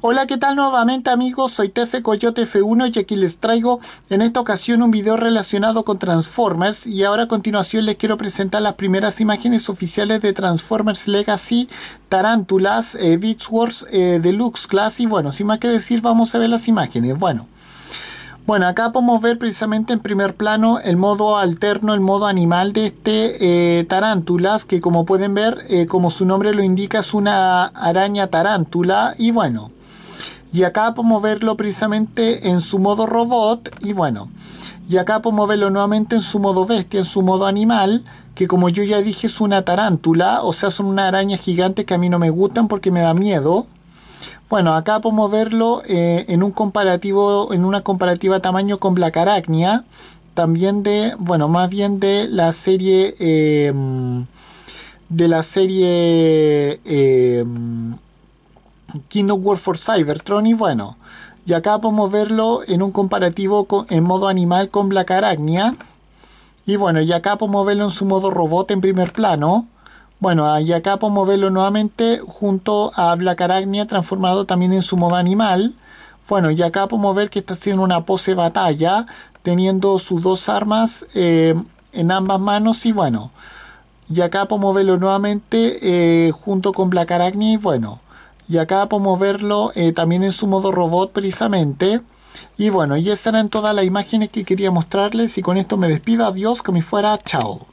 Hola, ¿qué tal nuevamente amigos? Soy Tefe Coyote F1 y aquí les traigo en esta ocasión un video relacionado con Transformers y ahora a continuación les quiero presentar las primeras imágenes oficiales de Transformers Legacy, Tarántulas, eh, Beats Wars, eh, Deluxe Class y bueno, sin más que decir vamos a ver las imágenes. Bueno. Bueno, acá podemos ver precisamente en primer plano el modo alterno, el modo animal de este eh, tarántulas, que como pueden ver, eh, como su nombre lo indica, es una araña tarántula. Y bueno, y acá podemos verlo precisamente en su modo robot. Y bueno, y acá podemos verlo nuevamente en su modo bestia, en su modo animal, que como yo ya dije es una tarántula, o sea, son una araña gigante que a mí no me gustan porque me da miedo. Bueno, acá podemos verlo eh, en un comparativo, en una comparativa tamaño con Black Arachnia, también de, bueno, más bien de la serie, eh, de la serie eh, Kingdom War for Cybertron y bueno, y acá podemos verlo en un comparativo en modo animal con Black Arachnia. Y bueno, y acá podemos verlo en su modo robot en primer plano. Bueno, y acá podemos verlo nuevamente junto a Black Aragnia transformado también en su modo animal. Bueno, y acá podemos ver que está haciendo una pose batalla, teniendo sus dos armas eh, en ambas manos y bueno. Y acá podemos verlo nuevamente eh, junto con Black Aragnia y bueno. Y acá podemos verlo eh, también en su modo robot precisamente. Y bueno, y esas eran todas las imágenes que quería mostrarles y con esto me despido, adiós, como fuera, chao.